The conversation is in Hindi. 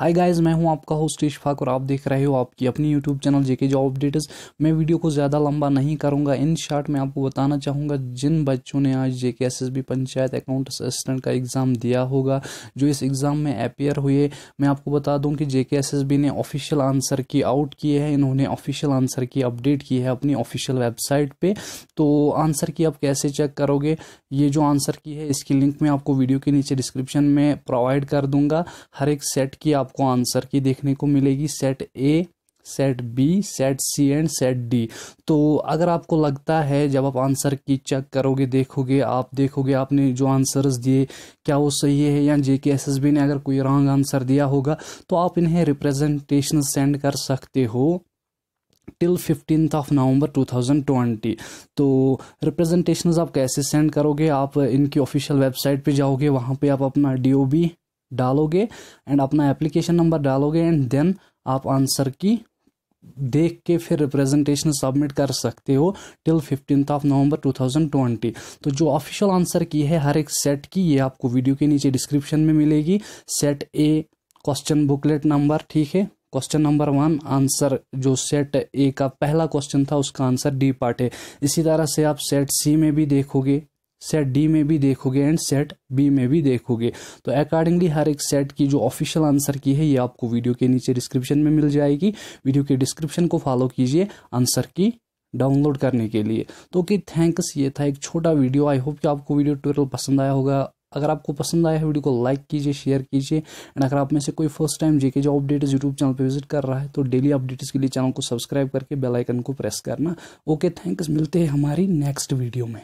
हाय गाइज़ मैं हूं आपका होस्ट इशफाक और आप देख रहे हो आपकी अपनी YouTube channel JK job updates मैं वीडियो को ज़्यादा लंबा नहीं करूंगा इन शॉर्ट मैं आपको बताना चाहूंगा जिन बच्चों ने आज JK SSB panchayat account assistant का एग्ज़ाम दिया होगा जो इस एग्ज़ाम में अपेयर हुए मैं आपको बता दूँ कि जेके ने ऑफिशियल आंसर की आउट किए हैं इन्होंने ऑफिशियल आंसर की अपडेट की है अपनी ऑफिशियल वेबसाइट पर तो आंसर की आप कैसे चेक करोगे ये जो आंसर की है इसकी लिंक मैं आपको वीडियो के नीचे डिस्क्रिप्शन में प्रोवाइड कर दूँगा हर एक सेट की आप आपको आंसर की देखने को मिलेगी set A set B set C and set D तो अगर आपको लगता है जब आप आंसर की चेक करोगे देखोगे आप देखोगे आपने जो आंसर्स दिए क्या वो सही है या जे के एस एस बी ने अगर कोई रॉन्ग आंसर दिया होगा तो आप इन्हें रिप्रेजेंटेशन सेंड कर सकते हो टिल फिफ्टींथ ऑफ नवंबर 2020 तो रिप्रेजेंटेशन आप कैसे सेंड करोगे आप इनकी ऑफिशियल वेबसाइट पे जाओगे वहाँ पे आप अपना डी ओ बी डालोगे एंड अपना एप्लीकेशन नंबर डालोगे एंड देन आप आंसर की देख के फिर रिप्रेजेंटेशन सबमिट कर सकते हो टिल फिफ्टीन ऑफ नवंबर 2020 तो जो ऑफिशियल आंसर की है हर एक सेट की ये आपको वीडियो के नीचे डिस्क्रिप्शन में मिलेगी set A question booklet number ठीक है क्वेश्चन नंबर वन आंसर जो सेट ए का पहला क्वेश्चन था उसका आंसर डी पार्ट है इसी तरह से आप सेट सी में भी देखोगे सेट डी में भी देखोगे एंड सेट बी में भी देखोगे तो अकॉर्डिंगली हर एक सेट की जो ऑफिशियल आंसर की है ये आपको वीडियो के नीचे डिस्क्रिप्शन में मिल जाएगी वीडियो के डिस्क्रिप्शन को फॉलो कीजिए आंसर की डाउनलोड करने के लिए तो ओके थैंक्स ये था एक छोटा वीडियो आई होप कि आपको वीडियो ट्यूटोरियल पसंद आया होगा अगर आपको पसंद आया है वीडियो को लाइक कीजिए शेयर कीजिए एंड अगर आप में से कोई फर्स्ट टाइम जेके जो अपडेट्स यूट्यूब चैनल पर विजिट कर रहा है तो डेली अपडेट्स के लिए चैनल को सब्सक्राइब करके बेल आइकन को प्रेस करना ओके थैंक्स मिलते हैं हमारी नेक्स्ट वीडियो में